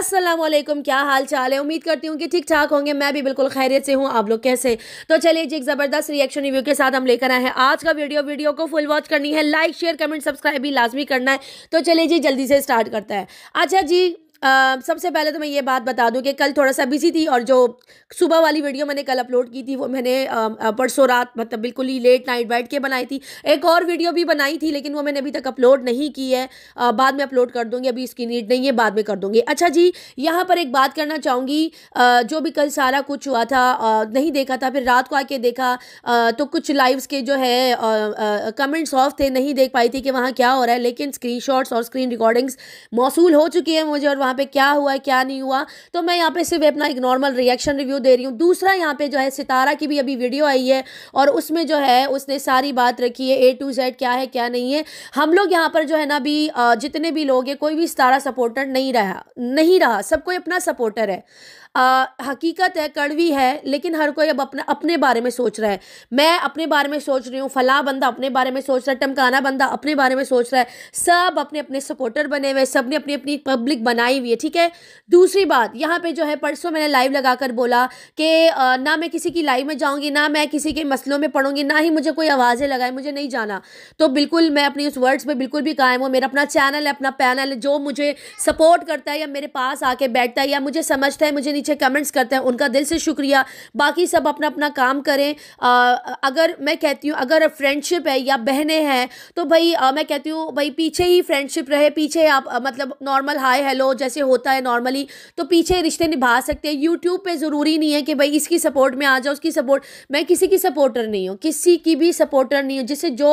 असलम क्या हाल चाल है उम्मीद करती हूँ कि ठीक ठाक होंगे मैं भी बिल्कुल खैरियत से हूँ आप लोग कैसे तो चलिए जी एक ज़बरदस्त रिएक्शन रिव्यू के साथ हम लेकर आए हैं आज का वीडियो वीडियो को फुल वॉच करनी है लाइक शेयर कमेंट सब्सक्राइब भी लाजमी करना है तो चलिए जी जल्दी से स्टार्ट करता है अच्छा जी आ, सबसे पहले तो मैं ये बात बता दूं कि कल थोड़ा सा बिजी थी और जो सुबह वाली वीडियो मैंने कल अपलोड की थी वो मैंने परसों रात मतलब बिल्कुल ही लेट नाइट बैठ के बनाई थी एक और वीडियो भी बनाई थी लेकिन वो मैंने अभी तक अपलोड नहीं की है आ, बाद में अपलोड कर दूँगी अभी इसकी नीड नहीं है बाद में कर दूँगी अच्छा जी यहाँ पर एक बात करना चाहूँगी जो भी कल सारा कुछ हुआ था आ, नहीं देखा था फिर रात को आके देखा तो कुछ लाइव्स के जो है कमेंट्स ऑफ थे नहीं देख पाई थी कि वहाँ क्या हो रहा है लेकिन स्क्रीन और स्क्रीन रिकॉर्डिंग्स मौसू हो चुकी हैं मुझे और कहाँ पे क्या हुआ है क्या नहीं हुआ तो मैं यहाँ पे सिर्फ अपना एक नॉर्मल रिएक्शन रिव्यू दे रही हूँ दूसरा यहाँ पे जो है सितारा की भी अभी वीडियो आई है और उसमें जो है उसने सारी बात रखी है ए टू जेड क्या है क्या नहीं है हम लोग यहाँ पर जो है ना अभी जितने भी लोग हैं कोई भी सितारा सपोर्टर नहीं रहा नहीं रहा सब कोई अपना सपोर्टर है आ, हकीकत है कड़वी है लेकिन हर कोई अब अपने अपने बारे में सोच रहा है मैं अपने बारे में सोच रही हूँ फला बंदा अपने बारे में सोच रहा है टमकाना बंदा अपने बारे में सोच रहा है सब अपने अपने सपोर्टर बने हुए सब ने अपनी अपनी पब्लिक बनाई हुई है ठीक है दूसरी बात यहाँ पर जो है परसों मैंने लाइव लगा कर बोला कि ना मैं किसी की लाइव में जाऊँगी ना मैं किसी के मसलों में पढ़ूँगी ना ही मुझे कोई आवाज़ें लगाए मुझे नहीं जाना तो बिल्कुल मैं अपनी उस वर्ड्स पर बिल्कुल भी कायम हूँ मेरा अपना चैनल है अपना पैनल है जो मुझे सपोर्ट करता है या मेरे पास आके बैठता है या मुझे समझता है मुझे नीचे कमेंट्स करते हैं उनका दिल से शुक्रिया बाकी सब अपना अपना काम करें आ, अगर मैं कहती हूँ अगर फ्रेंडशिप है या बहने हैं तो भाई आ, मैं कहती हूँ भाई पीछे ही फ्रेंडशिप रहे पीछे आप आ, मतलब नॉर्मल हाई हेलो जैसे होता है नॉर्मली तो पीछे रिश्ते निभा सकते हैं यूट्यूब पर ज़रूरी नहीं है कि भाई इसकी सपोर्ट में आ जाओ उसकी सपोर्ट मैं किसी की सपोर्टर नहीं हूँ किसी की भी सपोर्टर नहीं हूँ जिससे जो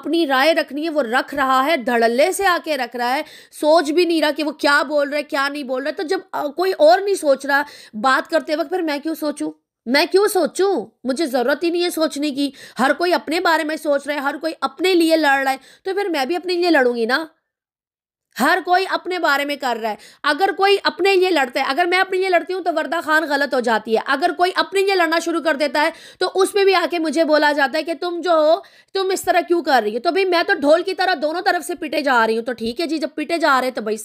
अपनी राय रखनी है वो रख रहा है धड़ल्ले से आके रख रहा है सोच भी नहीं रहा कि वो क्या बोल रहा है क्या नहीं बोल रहा है तो जब कोई और नहीं सोच रहा बात करते वक्त फिर मैं क्यों सोचूं मैं क्यों सोचूं मुझे ज़रूरत ही नहीं है सोचने की हर कोई अपने बारे में सोच रहा है हर कोई अपने लिए लड़ रहा है तो फिर मैं भी अपने लिए लड़ूंगी ना हर कोई अपने बारे में कर रहा है अगर कोई अपने लिए लड़ता है अगर मैं अपने लिए लड़ती हूँ तो वर्दा खान गलत हो जाती है अगर कोई अपने लिए लड़ना शुरू कर देता है तो उस पर भी आके मुझे बोला जाता है कि तुम जो हो तुम इस तरह क्यों कर रही हो तो भाई मैं तो ढोल की तरह दोनों तरफ से पिटे जा रही हूँ तो ठीक है जी जब पिटे जा रहे तो भाई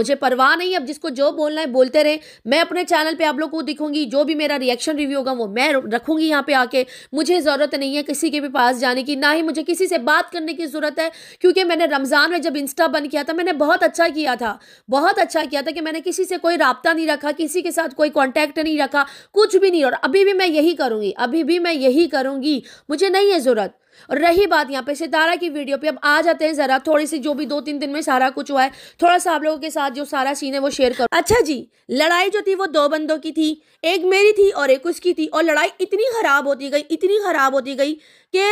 मुझे परवाह नहीं अब जिसको जो बोलना है बोलते रहे मैं अपने चैनल पर आप लोग को दिखूंगी जो भी मेरा रिएक्शन रिव्यू होगा वो मैं रखूंगी यहाँ पे आके मुझे ज़रूरत नहीं है किसी के भी पास जाने की ना ही मुझे किसी से बात करने की ज़रूरत है क्योंकि मैंने रमज़ान में जब इंस्टा बंद किया था मैंने बहुत बहुत अच्छा किया था बहुत अच्छा किया था कि मैंने किसी से कोई रबता नहीं रखा किसी के साथ कोई कॉन्टैक्ट नहीं रखा कुछ भी नहीं और अभी भी मैं यही करूँगी अभी भी मैं यही करूँगी मुझे नहीं है ज़रूरत और रही बात यहाँ पे सितारा की वीडियो पे अब आ जाते हैं ज़रा थोड़ी सी जो भी दो तीन दिन में सारा कुछ हुआ है थोड़ा सा आप लोगों के साथ जो सारा सीन है वो शेयर करो अच्छा जी लड़ाई जो थी वो दो बंदों की थी एक मेरी थी और एक उसकी थी और लड़ाई इतनी ख़राब होती गई इतनी ख़राब होती गई कि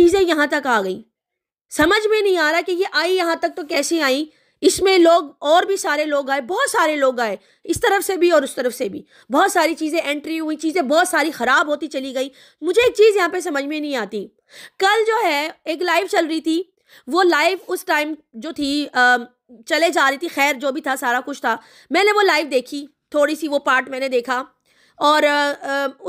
चीज़ें यहाँ तक आ गई समझ में नहीं आ रहा कि ये आई यहाँ तक तो कैसे आई इसमें लोग और भी सारे लोग आए बहुत सारे लोग आए इस तरफ से भी और उस तरफ से भी बहुत सारी चीज़ें एंट्री हुई चीज़ें बहुत सारी ख़राब होती चली गई मुझे एक चीज़ यहाँ पे समझ में नहीं आती कल जो है एक लाइव चल रही थी वो लाइव उस टाइम जो थी चले जा रही थी खैर जो भी था सारा कुछ था मैंने वो लाइव देखी थोड़ी सी वो पार्ट मैंने देखा और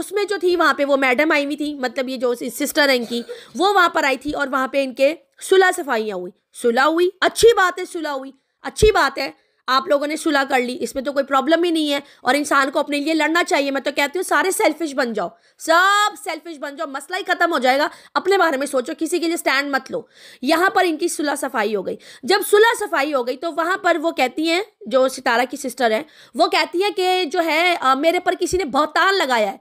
उसमें जो थी वहाँ पर वो मैडम आई हुई थी मतलब ये जो सिस्टर हैं इनकी वो वहाँ पर आई थी और वहाँ पर इनके सुलह सफाइयाँ हुई सुलह हुई अच्छी बात है सुलह हुई अच्छी बात है आप लोगों ने सुलह कर ली इसमें तो कोई प्रॉब्लम ही नहीं है और इंसान को अपने लिए लड़ना चाहिए मैं तो कहती हूँ सारे सेल्फिश बन जाओ सब सेल्फिश बन जाओ मसला ही खत्म हो जाएगा अपने बारे में सोचो किसी के लिए स्टैंड मत लो यहाँ पर इनकी सुलह सफाई हो गई जब सुलह सफाई हो गई तो वहाँ पर वो कहती हैं जो सितारा की सिस्टर है वो कहती है कि जो है मेरे पर किसी ने बहतान लगाया है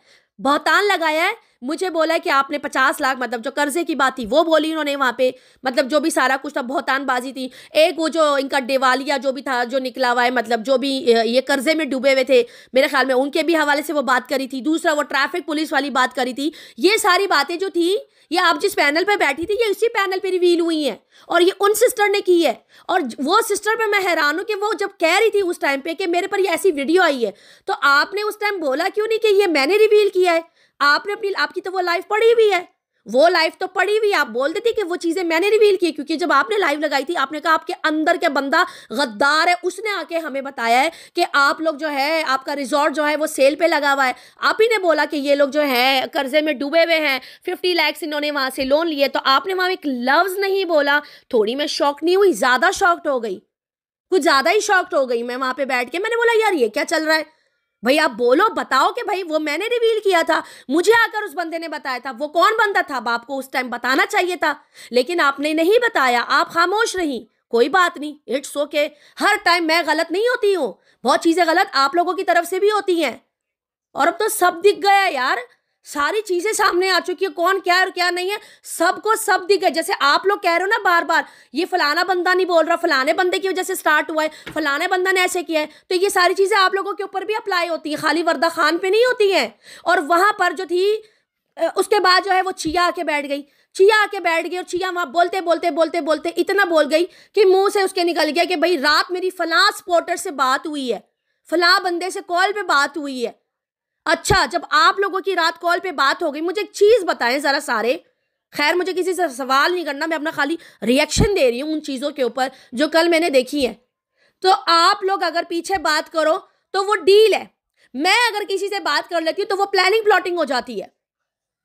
बहतान लगाया है मुझे बोला कि आपने पचास लाख मतलब जो कर्जे की बात थी वो बोली उन्होंने वहाँ पे मतलब जो भी सारा कुछ था बहुतानबाजी थी एक वो जो इनका दिवालिया जो भी था जो निकला हुआ है मतलब जो भी ये कर्जे में डूबे हुए थे मेरे ख्याल में उनके भी हवाले से वो बात करी थी दूसरा वो ट्रैफिक पुलिस वाली बात करी थी ये सारी बातें जो थी ये आप जिस पैनल पर बैठी थी ये उसी पैनल पर रिवील हुई हैं और ये उन सिस्टर ने की है और वो सिस्टर पर मैं हैरान हूँ कि वो जब कह रही थी उस टाइम पर कि मेरे पर ये ऐसी वीडियो आई है तो आपने उस टाइम बोला क्यों नहीं कि ये मैंने रिवील किया है आपने अपनी आपकी तो वो लाइफ पड़ी हुई है वो लाइफ तो पड़ी हुई आप बोल देती कि वो चीज़ें मैंने रिवील की क्योंकि जब आपने लाइव लगाई थी आपने कहा आपके अंदर के बंदा गद्दार है उसने आके हमें बताया है कि आप लोग जो है आपका रिजॉर्ट जो है वो सेल पे लगा हुआ है आप ही ने बोला कि ये लोग जो है कर्जे में डूबे हुए हैं फिफ्टी लैक्स इन्होंने वहां से लोन लिए तो आपने वहाँ एक लफ्ज़ नहीं बोला थोड़ी मैं शौक नहीं हुई ज़्यादा शॉक्ट हो गई कुछ ज़्यादा ही शॉक्ट हो गई मैं वहां पर बैठ के मैंने बोला यार ये क्या चल रहा है भाई आप बोलो बताओ कि भाई वो मैंने रिवील किया था मुझे आकर उस बंदे ने बताया था वो कौन बंदा था बाप को उस टाइम बताना चाहिए था लेकिन आपने नहीं बताया आप खामोश रही कोई बात नहीं इट्स ओके हर टाइम मैं गलत नहीं होती हूँ बहुत चीज़ें गलत आप लोगों की तरफ से भी होती हैं और अब तो सब दिख गया यार सारी चीज़ें सामने आ चुकी है कौन क्या है और क्या नहीं है सबको सब दिख गए जैसे आप लोग कह रहे हो ना बार बार ये फलाना बंदा नहीं बोल रहा फलाने बंदे की वजह से स्टार्ट हुआ है फलाने बंदा ने ऐसे किया है तो ये सारी चीज़ें आप लोगों के ऊपर भी अप्लाई होती है खाली वर्दा खान पे नहीं होती है और वहां पर जो थी उसके बाद जो है वो छिया आके बैठ गई चिया आके बैठ गई और चिया वहां बोलते बोलते बोलते बोलते इतना बोल गई कि मुंह से उसके निकल गया कि भाई रात मेरी फलां सपोर्टर से बात हुई है फलां बंदे से कॉल पे बात हुई है अच्छा जब आप लोगों की रात कॉल पे बात हो गई मुझे एक चीज़ बताएं ज़रा सारे खैर मुझे किसी से सवाल नहीं करना मैं अपना खाली रिएक्शन दे रही हूँ उन चीज़ों के ऊपर जो कल मैंने देखी है तो आप लोग अगर पीछे बात करो तो वो डील है मैं अगर किसी से बात कर लेती हूँ तो वो प्लानिंग प्लॉटिंग हो जाती है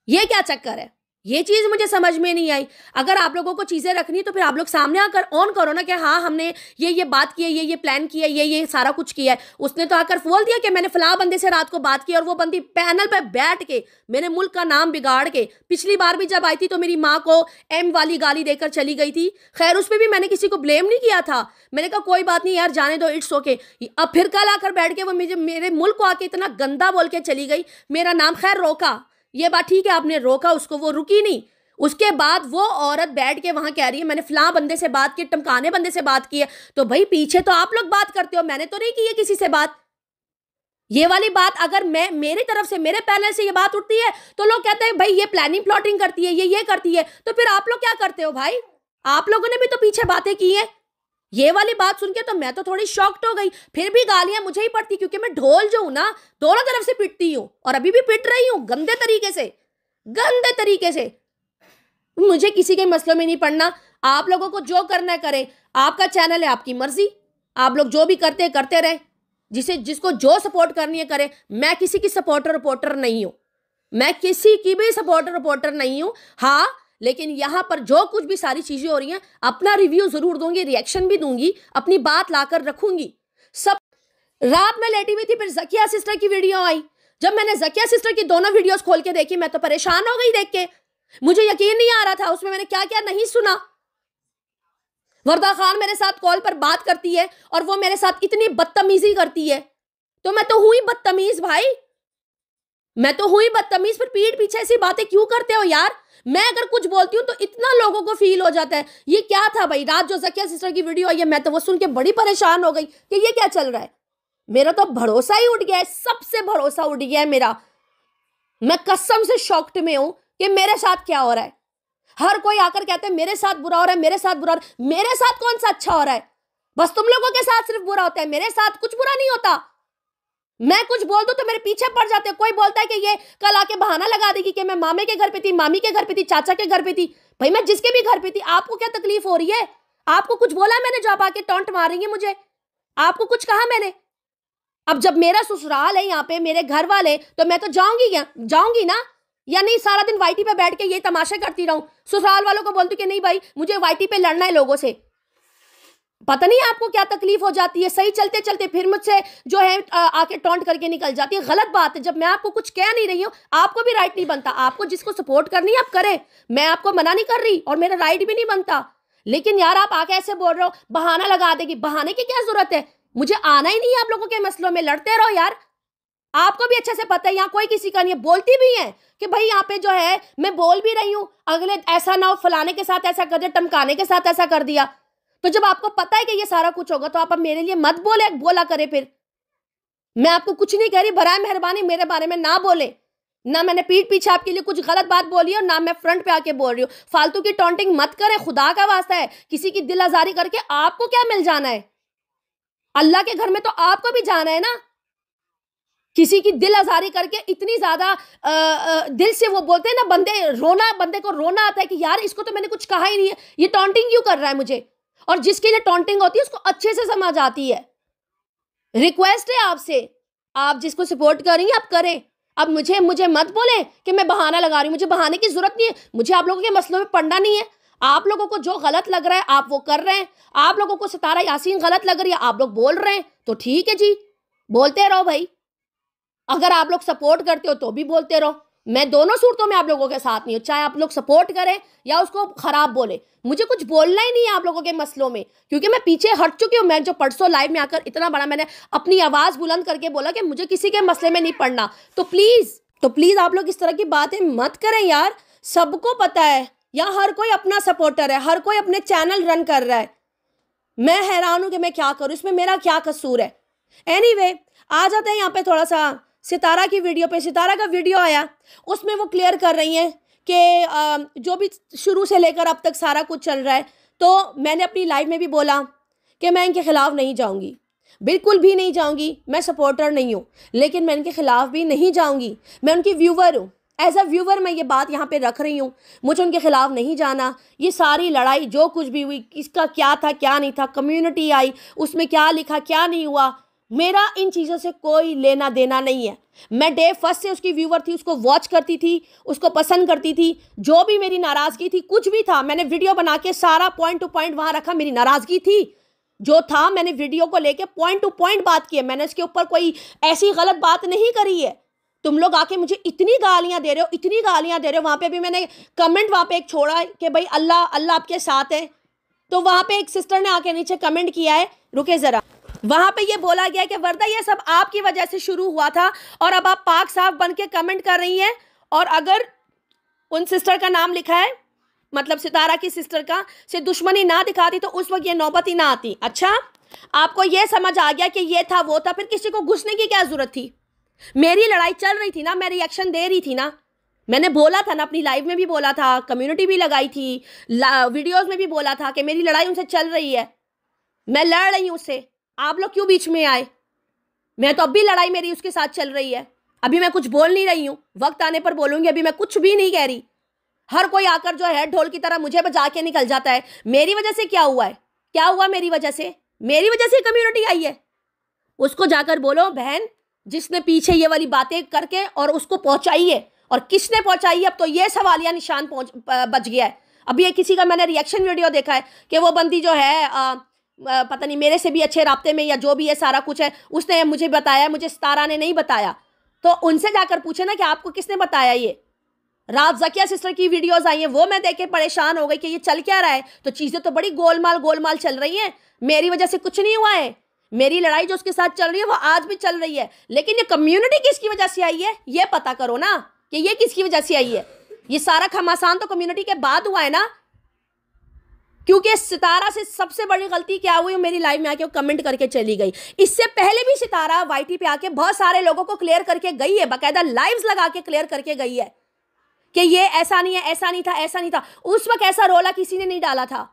ये क्या चक्कर है ये चीज़ मुझे समझ में नहीं आई अगर आप लोगों को चीज़ें रखनी तो फिर आप लोग सामने आकर ऑन करो ना कि हाँ हमने ये ये बात की है ये ये प्लान किया ये ये सारा कुछ किया है उसने तो आकर बोल दिया कि मैंने फलाह बंदे से रात को बात की और वो बंदी पैनल पर बैठ के मेरे मुल्क का नाम बिगाड़ के पिछली बार भी जब आई थी तो मेरी माँ को एम वाली गाली देकर चली गई थी खैर उस पर भी मैंने किसी को ब्लेम नहीं किया था मैंने कहा कोई बात नहीं यार जाने दो इट्स ओके अब फिर कल आकर बैठ के वो मुझे मेरे मुल्क को आके इतना गंदा बोल के चली गई मेरा नाम खैर रोका ये बात ठीक है आपने रोका उसको वो रुकी नहीं उसके बाद वो औरत बैठ के वहां कह रही है मैंने फला बंदे से बात की टमकाने बंदे से बात की है तो भाई पीछे तो आप लोग बात करते हो मैंने तो नहीं की है किसी से बात ये वाली बात अगर मैं मेरी तरफ से मेरे पैनल से ये बात उठती है तो लोग कहते हैं भाई ये प्लानिंग प्लॉटिंग करती है ये ये करती है तो फिर आप लोग क्या करते हो भाई आप लोगों ने भी तो पीछे बातें की हैं ये वाली बात सुन के तो मैं तो थोड़ी शॉक्ट हो गई फिर भी गालियां मुझे ही पड़ती क्योंकि मैं ढोल जो हूं ना दोनों तरफ से पिटती हूं और अभी भी पिट रही हूं गंदे तरीके से गंदे तरीके से मुझे किसी के मसलों में नहीं पड़ना आप लोगों को जो करना करे आपका चैनल है आपकी मर्जी आप लोग जो भी करते करते रहे जिसे जिसको जो सपोर्ट करनी है करे मैं किसी की सपोर्टर रिपोर्टर नहीं हूं मैं किसी की भी सपोर्टर रिपोर्टर नहीं हूं हाँ लेकिन यहाँ पर जो कुछ भी सारी चीज़ें हो रही हैं अपना रिव्यू ज़रूर दूंगी रिएक्शन भी दूंगी अपनी बात लाकर रखूंगी सब रात में लेटी हुई थी फिर जकिया सिस्टर की वीडियो आई जब मैंने जकिया सिस्टर की दोनों वीडियोस खोल के देखी मैं तो परेशान हो गई देख के मुझे यकीन नहीं आ रहा था उसमें मैंने क्या क्या नहीं सुना वर्दा खान मेरे साथ कॉल पर बात करती है और वो मेरे साथ इतनी बदतमीजी करती है तो मैं तो हुई बदतमीज भाई मैं तो हूं ही बदतमीज पर पीठ पीछे ऐसी बातें क्यों करते हो यार मैं अगर कुछ बोलती हूँ तो इतना लोगों को फील हो जाता है ये क्या था भाई रात जो जकिया सिस्टर की वीडियो आई है मैं तो वो सुन के बड़ी परेशान हो गई कि ये क्या चल रहा है मेरा तो भरोसा ही उठ गया है सबसे भरोसा उठ गया है मेरा मैं कसम से शॉक्ड में हूं कि मेरे साथ क्या हो रहा है हर कोई आकर कहते हैं मेरे साथ बुरा हो रहा है मेरे साथ बुरा हो रहा है मेरे साथ कौन सा अच्छा हो रहा है बस तुम लोगों के साथ सिर्फ बुरा होता है मेरे साथ कुछ बुरा नहीं होता मैं कुछ बोल दू तो मेरे पीछे पड़ जाते कोई बोलता है कि ये कल आके बहाना लगा देगी कि मैं मामे के घर पे थी मामी के घर पे थी चाचा के घर पे थी भाई मैं जिसके भी घर पे थी आपको क्या तकलीफ हो रही है आपको कुछ बोला मैंने जो आप आके टॉन्ट मार रही है मुझे आपको कुछ कहा मैंने अब जब मेरा ससुराल है यहाँ पे मेरे घर वाले तो मैं तो जाऊंगी जाऊंगी ना या नहीं सारा दिन वाइटी पे बैठ के ये तमाशा करती रहूं ससुराल वालों को बोलती कि नहीं भाई मुझे वाइटी पे लड़ना है लोगों से पता नहीं आपको क्या तकलीफ हो जाती है सही चलते चलते फिर मुझसे जो है आके टॉन्ट करके निकल जाती है गलत बात है जब मैं आपको कुछ कह नहीं रही हूँ आपको भी राइट नहीं बनता आपको जिसको सपोर्ट करनी है आप करें मैं आपको मना नहीं कर रही और मेरा राइट भी नहीं बनता लेकिन यार आप आके ऐसे बोल रहे हो बहाना लगा देगी बहाने की क्या जरूरत है मुझे आना ही नहीं है आप लोगों के मसलों में लड़ते रहो यार आपको भी अच्छे से पता है यहाँ कोई किसी का नहीं है बोलती भी है कि भाई यहाँ पे जो है मैं बोल भी रही हूँ अगले ऐसा ना हो फलाने के साथ ऐसा कर दिया टमकाने के साथ ऐसा कर दिया तो जब आपको पता है कि ये सारा कुछ होगा तो आप अब मेरे लिए मत बोले बोला करे फिर मैं आपको कुछ नहीं कह रही बरए मेहरबानी मेरे बारे में ना बोले ना मैंने पीठ पीछे आपके लिए कुछ गलत बात बोली और ना मैं फ्रंट पे आके बोल रही हूँ फालतू की टॉन्टिंग मत करें खुदा का वास्ता है किसी की दिल आजारी करके आपको क्या मिल जाना है अल्लाह के घर में तो आपको भी जाना है ना किसी की दिल आजारी करके इतनी ज्यादा दिल से वो बोलते हैं ना बंदे रोना बंदे को रोना आता है कि यार इसको तो मैंने कुछ कहा ही नहीं है ये टॉन्टिंग क्यों कर रहा है मुझे और जिसके लिए टॉन्टिंग होती है उसको अच्छे से समझ आती है रिक्वेस्ट है आपसे आप जिसको सपोर्ट करेंगे आप करें अब मुझे मुझे मत बोले कि मैं बहाना लगा रही हूँ मुझे बहाने की जरूरत नहीं है मुझे आप लोगों के मसलों में पढ़ना नहीं है आप लोगों को जो गलत लग रहा है आप वो कर रहे हैं आप लोगों को सतारा यासीन गलत लग रही है आप लोग बोल रहे हैं तो ठीक है जी बोलते रहो भाई अगर आप लोग सपोर्ट करते हो तो भी बोलते रहो मैं दोनों सूरतों में आप लोगों के साथ नहीं हूँ चाहे आप लोग सपोर्ट करें या उसको खराब बोले मुझे कुछ बोलना ही नहीं है आप लोगों के मसलों में क्योंकि मैं पीछे हट चुकी हूँ मैं जो परसों लाइव में आकर इतना बड़ा मैंने अपनी आवाज़ बुलंद करके बोला कि मुझे किसी के मसले में नहीं पढ़ना तो प्लीज़ तो प्लीज़ आप लोग इस तरह की बातें मत करें यार सबको पता है या हर कोई अपना सपोर्टर है हर कोई अपने चैनल रन कर रहा है मैं हैरान हूँ कि मैं क्या करूँ इसमें मेरा क्या कसूर है एनी anyway, आ जाते हैं यहाँ पे थोड़ा सा सितारा की वीडियो पे सितारा का वीडियो आया उसमें वो क्लियर कर रही हैं कि जो भी शुरू से लेकर अब तक सारा कुछ चल रहा है तो मैंने अपनी लाइफ में भी बोला कि मैं इनके ख़िलाफ़ नहीं जाऊँगी बिल्कुल भी नहीं जाऊँगी मैं सपोर्टर नहीं हूँ लेकिन मैं इनके ख़िलाफ़ भी नहीं जाऊँगी मैं उनकी व्यूवर हूँ एज अ व्यूवर मैं ये बात यहाँ पे रख रही हूँ मुझे उनके ख़िलाफ़ नहीं जाना ये सारी लड़ाई जो कुछ भी हुई किसका क्या था क्या नहीं था कम्युनिटी आई उसमें क्या लिखा क्या नहीं हुआ मेरा इन चीज़ों से कोई लेना देना नहीं है मैं डे फर्स्ट से उसकी व्यूवर थी उसको वॉच करती थी उसको पसंद करती थी जो भी मेरी नाराज़गी थी कुछ भी था मैंने वीडियो बना के सारा पॉइंट टू पॉइंट वहाँ रखा मेरी नाराज़गी थी जो था मैंने वीडियो को लेके पॉइंट टू पॉइंट बात की है मैंने इसके ऊपर कोई ऐसी गलत बात नहीं करी है तुम लोग आके मुझे इतनी गालियाँ दे रहे हो इतनी गालियाँ दे रहे हो वहाँ पर भी मैंने कमेंट वहाँ पर एक छोड़ा है कि भाई अल्लाह अल्लाह आपके साथ है तो वहाँ पर एक सिस्टर ने आके नीचे कमेंट किया है रुके ज़रा वहां पे ये बोला गया कि वर्दा ये सब आपकी वजह से शुरू हुआ था और अब आप पाक साफ बन के कमेंट कर रही हैं और अगर उन सिस्टर का नाम लिखा है मतलब सितारा की सिस्टर का से दुश्मनी ना दिखाती तो उस वक्त ये नौबत ही ना आती अच्छा आपको ये समझ आ गया कि ये था वो था फिर किसी को घुसने की क्या ज़रूरत थी मेरी लड़ाई चल रही थी ना मैं रिएक्शन दे रही थी ना मैंने बोला था ना अपनी लाइव में भी बोला था कम्युनिटी भी लगाई थी वीडियोस में भी बोला था कि मेरी लड़ाई उनसे चल रही है मैं लड़ रही हूँ उससे आप लोग क्यों बीच में आए मैं तो अब भी लड़ाई मेरी उसके साथ चल रही है अभी मैं कुछ बोल नहीं रही हूँ वक्त आने पर बोलूंगी अभी मैं कुछ भी नहीं कह रही हर कोई आकर जो है ढोल की तरह मुझे बजा के निकल जाता है मेरी वजह से क्या हुआ है क्या हुआ मेरी वजह से मेरी वजह से कम्युनिटी आई है उसको जाकर बोलो बहन जिसने पीछे ये वाली बातें करके और उसको पहुंचाई है और किसने पहुंचाई है अब तो ये या निशान पहुंच बच गया है अभी ये किसी का मैंने रिएक्शन वीडियो देखा है कि वो बंदी जो है आ, पता नहीं मेरे से भी अच्छे रबते में या जो भी है सारा कुछ है उसने मुझे बताया मुझे सितारा ने नहीं बताया तो उनसे जाकर पूछे ना कि आपको किसने बताया ये रात जकिया सिस्टर की वीडियोस आई हैं वो मैं देख के परेशान हो गई कि ये चल क्या रहा है तो चीज़ें तो बड़ी गोलमाल गोलमाल चल रही हैं मेरी वजह से कुछ नहीं हुआ है मेरी लड़ाई जो उसके साथ चल रही है वो आज भी चल रही है लेकिन ये कम्युनिटी किसकी वजह से आई है ये पता करो ना कि ये किसकी वजह से आई है ये सारा घमासान तो कम्युनिटी के बाद हुआ है ना क्योंकि सितारा से सबसे बड़ी गलती क्या हुई मेरी लाइव में आके वो कमेंट करके चली गई इससे पहले भी सितारा वाईटी पे आके बहुत सारे लोगों को क्लियर करके गई है बाकायदा लाइव्स लगा के क्लियर करके गई है कि ये ऐसा नहीं है ऐसा नहीं था ऐसा नहीं था उस वक्त ऐसा रोला किसी ने नहीं डाला था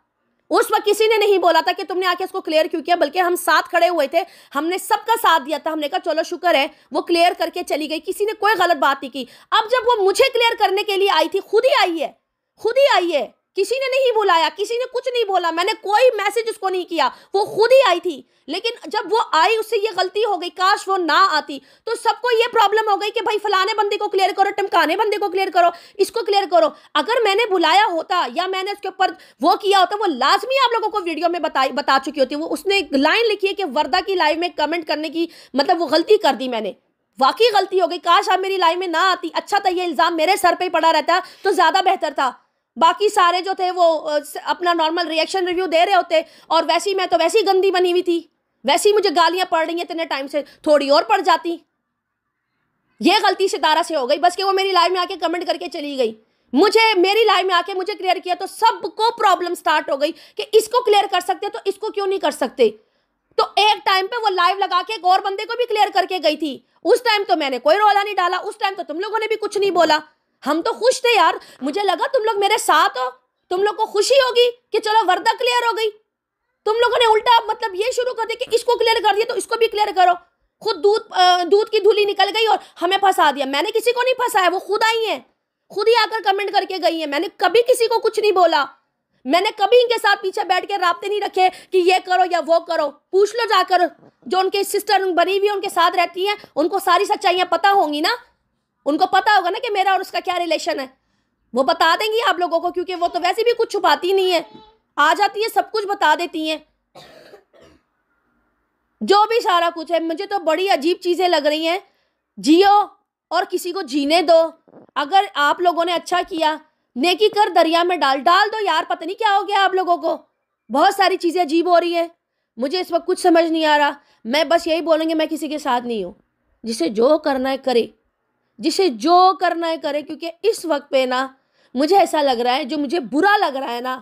उस वक्त किसी ने नहीं बोला था कि तुमने आके इसको क्लियर क्यों किया बल्कि हम साथ खड़े हुए थे हमने सबका साथ दिया था हमने कहा चलो शुक्र है वो क्लियर करके चली गई किसी ने कोई गलत बात नहीं की अब जब वो मुझे क्लियर करने के लिए आई थी खुद ही आई है खुद ही आई है किसी ने नहीं बुलाया किसी ने कुछ नहीं बोला मैंने कोई मैसेज उसको नहीं किया वो खुद ही आई थी लेकिन जब वो आई उससे ये गलती हो गई काश वो ना आती तो सबको ये प्रॉब्लम हो गई कि भाई फलाने बंदे को क्लियर करो टमकाने बंदे को क्लियर करो इसको क्लियर करो अगर मैंने बुलाया होता या मैंने उसके ऊपर वो किया होता वो लाजमी आप लोगों को वीडियो में बता बता चुकी होती वो उसने एक लाइन लिखी है कि वर्दा की लाइव में कमेंट करने की मतलब वो गलती कर दी मैंने वाकई गलती हो गई काश आप मेरी लाइव में ना आती अच्छा था ये इल्ज़ाम मेरे सर पर पड़ा रहता तो ज़्यादा बेहतर था बाकी सारे जो थे वो अपना नॉर्मल रिएक्शन रिव्यू दे रहे होते और वैसी मैं तो वैसी गंदी बनी हुई थी वैसी मुझे गालियां पड़ रही हैं इतने टाइम से थोड़ी और पड़ जाती ये गलती सितारा से हो गई बस कि वो मेरी लाइफ में आके कमेंट करके चली गई मुझे मेरी लाइफ में आके मुझे क्लियर किया तो सबको प्रॉब्लम स्टार्ट हो गई कि इसको क्लियर कर सकते तो इसको क्यों नहीं कर सकते तो एक टाइम पे वो लाइव लगा के एक और बंदे को भी क्लियर करके गई थी उस टाइम तो मैंने कोई रोला नहीं डाला उस टाइम तो तुम लोगों ने भी कुछ नहीं बोला हम तो खुश थे यार मुझे लगा तुम लोग मेरे साथ हो तुम लोग को खुशी होगी कि चलो वर्दा क्लियर हो गई तुम लोगों ने उल्टा मतलब ये शुरू कर दिया कि इसको क्लियर कर दिया तो इसको भी क्लियर करो खुद दूध दूध की धूली निकल गई और हमें फंसा दिया मैंने किसी को नहीं फंसाया वो खुद आई हैं खुद ही आकर कमेंट करके गई हैं मैंने कभी किसी को कुछ नहीं बोला मैंने कभी इनके साथ पीछे बैठ के रबते नहीं रखे कि ये करो या वो करो पूछ लो जाकर जो उनके सिस्टर बनी हुई है उनके साथ रहती हैं उनको सारी सच्चाइयाँ पता होंगी ना उनको पता होगा ना कि मेरा और उसका क्या रिलेशन है वो बता देंगी आप लोगों को क्योंकि वो तो वैसे भी कुछ छुपाती नहीं है आ जाती है सब कुछ बता देती हैं जो भी सारा कुछ है मुझे तो बड़ी अजीब चीज़ें लग रही हैं जियो और किसी को जीने दो अगर आप लोगों ने अच्छा किया नेकी कर दरिया में डाल डाल दो यार पता नहीं क्या हो गया आप लोगों को बहुत सारी चीज़ें अजीब हो रही है मुझे इस वक्त कुछ समझ नहीं आ रहा मैं बस यही बोलेंगे मैं किसी के साथ नहीं हूँ जिसे जो करना है करे जिसे जो करना है करे क्योंकि इस वक्त पे ना मुझे ऐसा लग रहा है जो मुझे बुरा लग रहा है ना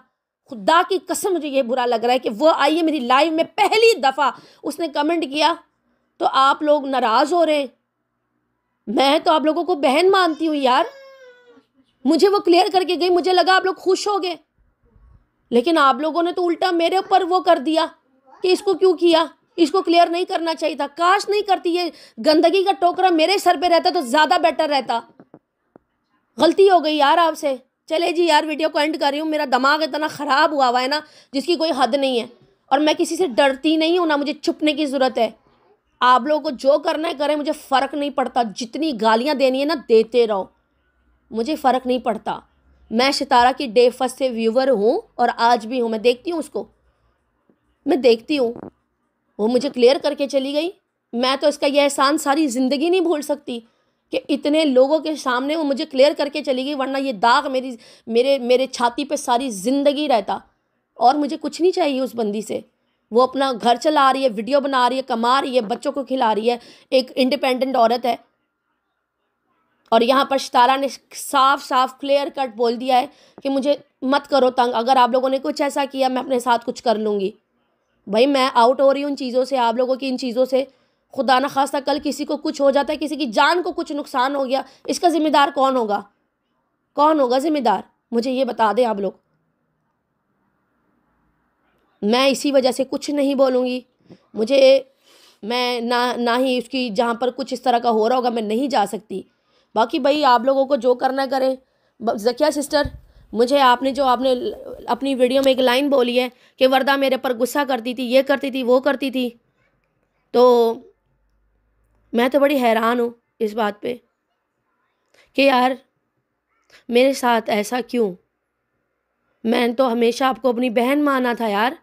खुदा की कसम मुझे ये बुरा लग रहा है कि वो आई है मेरी लाइफ में पहली दफ़ा उसने कमेंट किया तो आप लोग नाराज़ हो रहे हैं मैं तो आप लोगों को बहन मानती हूँ यार मुझे वो क्लियर करके गई मुझे लगा आप लोग खुश हो गए लेकिन आप लोगों ने तो उल्टा मेरे ऊपर वो कर दिया कि इसको क्यों किया इसको क्लियर नहीं करना चाहिए था काश नहीं करती ये गंदगी का टोकरा मेरे सर पे रहता तो ज़्यादा बेटर रहता गलती हो गई यार आपसे चले जी यार वीडियो को एंड कर रही हूँ मेरा दिमाग इतना ख़राब हुआ हुआ है ना जिसकी कोई हद नहीं है और मैं किसी से डरती नहीं हूँ ना मुझे छुपने की ज़रूरत है आप लोगों को जो करना है करें मुझे फ़र्क नहीं पड़ता जितनी गालियाँ देनी है ना देते रहो मुझे फ़र्क नहीं पड़ता मैं सितारा की डे फर्स्ट से व्यूवर हूँ और आज भी हूँ मैं देखती हूँ उसको मैं देखती हूँ वो मुझे क्लियर करके चली गई मैं तो इसका यह एहसान सारी ज़िंदगी नहीं भूल सकती कि इतने लोगों के सामने वो मुझे क्लियर करके चली गई वरना ये दाग मेरी मेरे मेरे छाती पे सारी ज़िंदगी रहता और मुझे कुछ नहीं चाहिए उस बंदी से वो अपना घर चला रही है वीडियो बना रही है कमा रही है बच्चों को खिला रही है एक इंडिपेंडेंट औरत है और यहाँ पर सितारा ने साफ साफ क्लियर कट बोल दिया है कि मुझे मत करो तंग अगर आप लोगों ने कुछ ऐसा किया मैं अपने साथ कुछ कर लूँगी भाई मैं आउट हो रही हूँ उन चीज़ों से आप लोगों की इन चीज़ों से खुदा न खासा कल किसी को कुछ हो जाता है किसी की जान को कुछ नुकसान हो गया इसका ज़िम्मेदार कौन होगा कौन होगा ज़िम्मेदार मुझे ये बता दें आप लोग मैं इसी वजह से कुछ नहीं बोलूँगी मुझे मैं ना ना ही उसकी जहाँ पर कुछ इस तरह का हो रहा होगा मैं नहीं जा सकती बाकी भाई आप लोगों को जो करना करें जकिया सिस्टर मुझे आपने जो आपने अपनी वीडियो में एक लाइन बोली है कि वरदा मेरे पर गुस्सा करती थी ये करती थी वो करती थी तो मैं तो बड़ी हैरान हूँ इस बात पे कि यार मेरे साथ ऐसा क्यों मैंने तो हमेशा आपको अपनी बहन माना था यार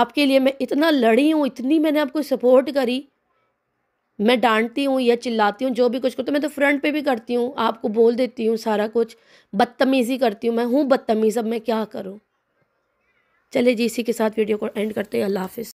आपके लिए मैं इतना लड़ी हूँ इतनी मैंने आपको सपोर्ट करी मैं डांटती हूँ या चिल्लाती हूँ जो भी कुछ करती हूँ मैं तो फ्रंट पे भी करती हूँ आपको बोल देती हूँ सारा कुछ बदतमीज़ी करती हूँ मैं हूँ बदतमीज़ अब मैं क्या करूँ चले जी इसी के साथ वीडियो को एंड करते हैं अल्लाह हाफिज़